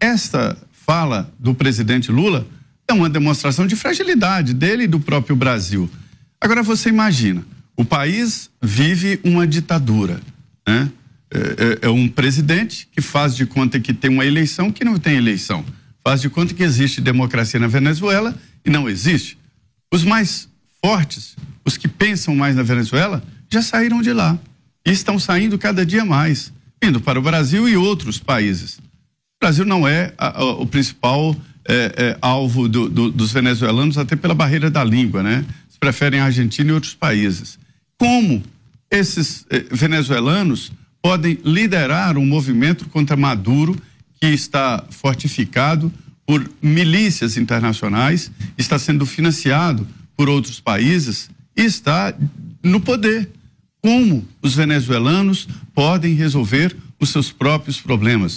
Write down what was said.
Esta fala do presidente Lula é uma demonstração de fragilidade dele e do próprio Brasil. Agora você imagina, o país vive uma ditadura, né? É, é, é um presidente que faz de conta que tem uma eleição que não tem eleição, faz de conta que existe democracia na Venezuela e não existe. Os mais fortes, os que pensam mais na Venezuela, já saíram de lá e estão saindo cada dia mais, indo para o Brasil e outros países. O Brasil não é a, a, o principal é, é, alvo do, do, dos venezuelanos, até pela barreira da língua, né? Eles preferem a Argentina e outros países. Como esses é, venezuelanos podem liderar um movimento contra Maduro que está fortificado por milícias internacionais, está sendo financiado por outros países e está no poder? Como os venezuelanos podem resolver os seus próprios problemas?